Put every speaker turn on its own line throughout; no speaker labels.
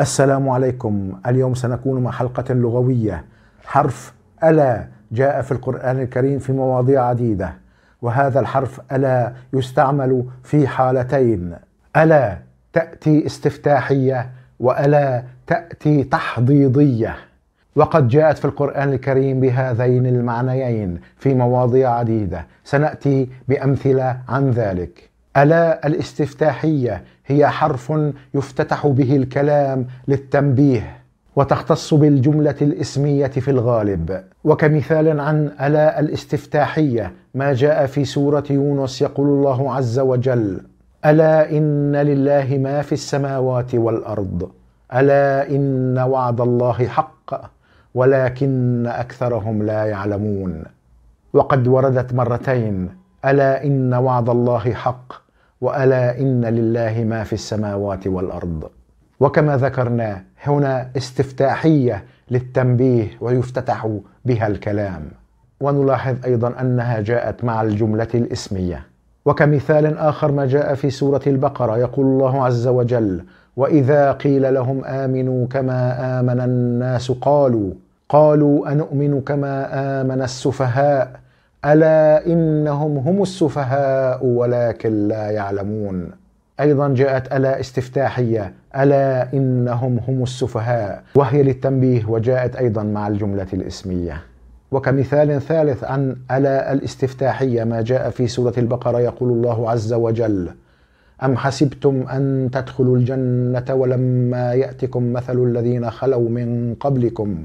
السلام عليكم اليوم سنكون مع حلقة لغوية حرف ألا جاء في القرآن الكريم في مواضيع عديدة وهذا الحرف ألا يستعمل في حالتين ألا تأتي استفتاحية وألا تأتي تحضيضية وقد جاءت في القرآن الكريم بهذين المعنيين في مواضيع عديدة سنأتي بأمثلة عن ذلك الا الاستفتاحيه هي حرف يفتتح به الكلام للتنبيه وتختص بالجمله الاسميه في الغالب وكمثال عن الا الاستفتاحيه ما جاء في سوره يونس يقول الله عز وجل الا ان لله ما في السماوات والارض الا ان وعد الله حق ولكن اكثرهم لا يعلمون وقد وردت مرتين الا ان وعد الله حق والا ان لله ما في السماوات والارض وكما ذكرنا هنا استفتاحيه للتنبيه ويفتتح بها الكلام ونلاحظ ايضا انها جاءت مع الجمله الاسميه وكمثال اخر ما جاء في سوره البقره يقول الله عز وجل واذا قيل لهم امنوا كما امن الناس قالوا قالوا انؤمن كما امن السفهاء الا انهم هم السفهاء ولكن لا يعلمون ايضا جاءت الا استفتاحيه الا انهم هم السفهاء وهي للتنبيه وجاءت ايضا مع الجمله الاسميه وكمثال ثالث عن الا الاستفتاحيه ما جاء في سوره البقره يقول الله عز وجل أم حسبتم أن تدخلوا الجنة ولما يأتكم مثل الذين خلوا من قبلكم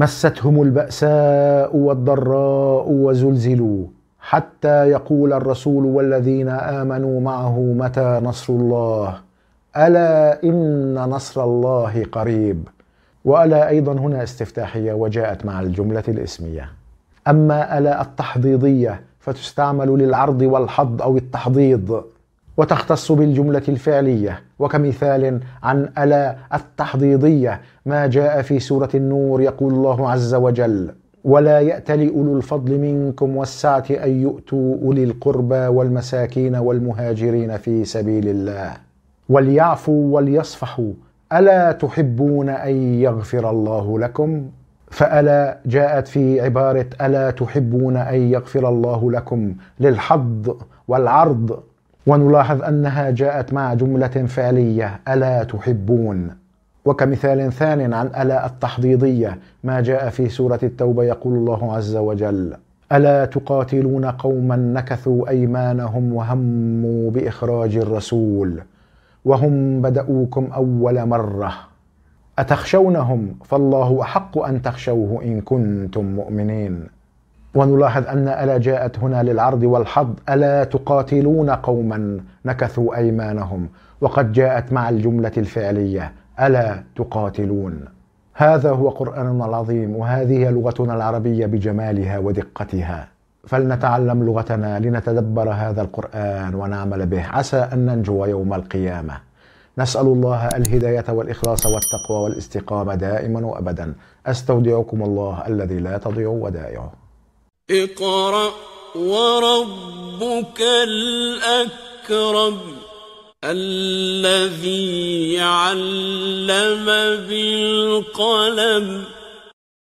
مستهم البأساء والضراء وزلزلوا حتى يقول الرسول والذين آمنوا معه متى نصر الله ألا إن نصر الله قريب وألا أيضا هنا استفتاحية وجاءت مع الجملة الاسمية أما ألا التحضيضية فتستعمل للعرض والحض أو التحضيض وتختص بالجملة الفعلية وكمثال عن ألا التحضيضية ما جاء في سورة النور يقول الله عز وجل ولا يأتل أولو الفضل منكم والسعة أن يؤتوا أولي القربى والمساكين والمهاجرين في سبيل الله وليعفوا وليصفحوا ألا تحبون أن يغفر الله لكم فألا جاءت في عبارة ألا تحبون أن يغفر الله لكم للحظ والعرض ونلاحظ أنها جاءت مع جملة فعلية ألا تحبون وكمثال ثان عن ألا التحضيضية ما جاء في سورة التوبة يقول الله عز وجل ألا تقاتلون قوما نكثوا أيمانهم وهموا بإخراج الرسول وهم بدأوكم أول مرة أتخشونهم فالله أحق أن تخشوه إن كنتم مؤمنين ونلاحظ أن ألا جاءت هنا للعرض والحظ ألا تقاتلون قوما نكثوا أيمانهم وقد جاءت مع الجملة الفعلية ألا تقاتلون هذا هو قرآننا العظيم وهذه لغتنا العربية بجمالها ودقتها فلنتعلم لغتنا لنتدبر هذا القرآن ونعمل به عسى أن ننجو يوم القيامة نسأل الله الهداية والإخلاص والتقوى والاستقامة دائما وأبدا أستودعكم الله الذي لا تضيع ودائعه اقرأ وربك الأكرم الذي علم بالقلم